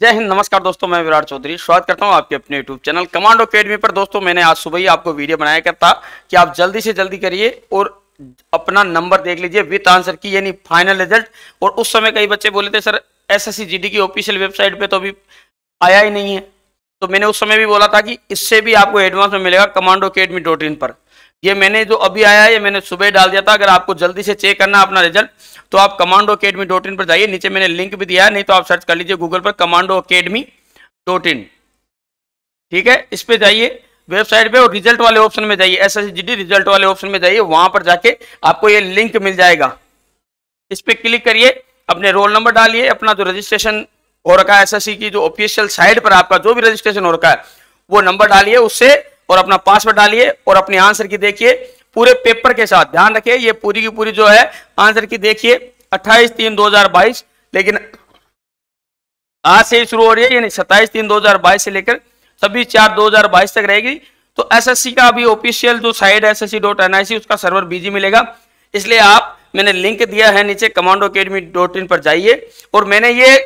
जय हिंद नमस्कार दोस्तों मैं विराट चौधरी स्वागत करता हूं आपके अपने यूट्यूब चैनल कमांडो अकेडमी पर दोस्तों मैंने आज सुबह ही आपको वीडियो बनाया करता कि आप जल्दी से जल्दी करिए और अपना नंबर देख लीजिए विथ आंसर की यानी फाइनल रिजल्ट और उस समय कई बच्चे बोले थे सर एस एस की ऑफिशियल वेबसाइट पर तो अभी आया ही नहीं है तो मैंने उस समय भी बोला था कि इससे भी आपको एडवांस में मिलेगा कमांडो अकेडमी पर ये मैंने जो अभी आया है ये मैंने सुबह डाल दिया था अगर आपको जल्दी से चेक करना अपना रिजल्ट तो आप कमांडो अकेडमी डॉट इन पर जाइए नीचे मैंने लिंक भी दिया है नहीं तो आप सर्च कर लीजिए गूगल पर कमांडो अकेडमी डॉट इन ठीक है इस पर जाइए वेबसाइट पे और रिजल्ट वाले ऑप्शन में जाइए एस रिजल्ट वाले ऑप्शन में जाइए वहां पर जाके आपको ये लिंक मिल जाएगा इस पर क्लिक करिए अपने रोल नंबर डालिए अपना जो रजिस्ट्रेशन हो रखा है एस की जो ऑफिशियल साइट पर आपका जो भी रजिस्ट्रेशन हो रखा है वो नंबर डालिए उससे और अपना पासवर्ड डालिए और अपने आंसर की देखिए पूरे पेपर के साथ ध्यान रखिए ये पूरी की पूरी जो है आंसर की देखिए 28 तीन 2022 लेकिन आज से ही शुरू हो रही है यानी 27 तीन 2022 से लेकर छब्बीस चार 2022 तक रहेगी तो एसएससी का अभी ऑफिशियल जो साइट एस एस उसका सर्वर बिजी मिलेगा इसलिए आप मैंने लिंक दिया है नीचे कमांडो अकेडमी डॉट इन पर जाइए और मैंने ये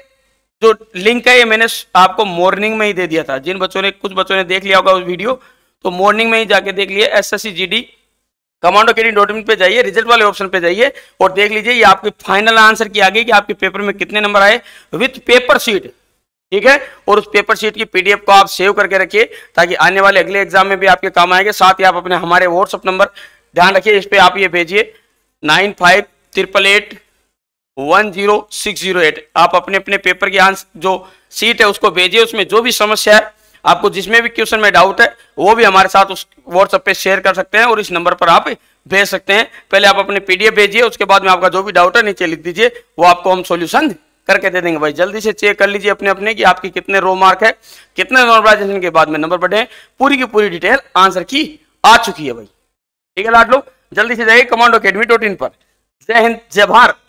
जो लिंक है ये मैंने आपको मॉर्निंग में ही दे दिया था जिन बच्चों ने कुछ बच्चों ने देख लिया होगा उस वीडियो तो मॉर्निंग में ही जाके देख लिए S S C G D commando के डॉक्यूमेंट पे जाइए रिजल्ट वाले ऑप्शन पे जाइए और देख लीजिए ये आपके फाइनल आंसर की आ गई कि आपके पेपर में कितने नंबर आए विथ पेपर शीट ठीक है और उस पेपर शीट की पीडीएफ को आप सेव करके रखिए ताकि आने वाले अगले एग्जाम में भी आपके काम आएंगे साथ ही आप अपने हमारे व्हाट्सअप नंबर ध्यान रखिए इस पर आप ये भेजिए nine five triple eight one zero six zero eight आप अपने अपने पेपर की आंसर जो सीट है उसको भेजिए उसमें जो भी समस्या है आपको जिसमें भी क्वेश्चन में डाउट है वो भी हमारे साथ उस व्हाट्सएप पे शेयर कर सकते हैं और इस नंबर पर आप भेज सकते हैं पहले आप अपने पीडीएफ भेजिए उसके बाद में आपका जो भी डाउट है नीचे लिख दीजिए वो आपको हम सोल्यूशन करके दे देंगे भाई जल्दी से चेक कर लीजिए अपने अपने कि आपके कितने रो मार्क है कितने नॉर्मलाइजेशन के बाद में नंबर बढ़े पूरी की पूरी डिटेल आंसर की आ चुकी है भाई ठीक है लाट लोग जल्दी से जाइए कमांडो अकेडमी डॉट इन पर जय हिंद जय भारत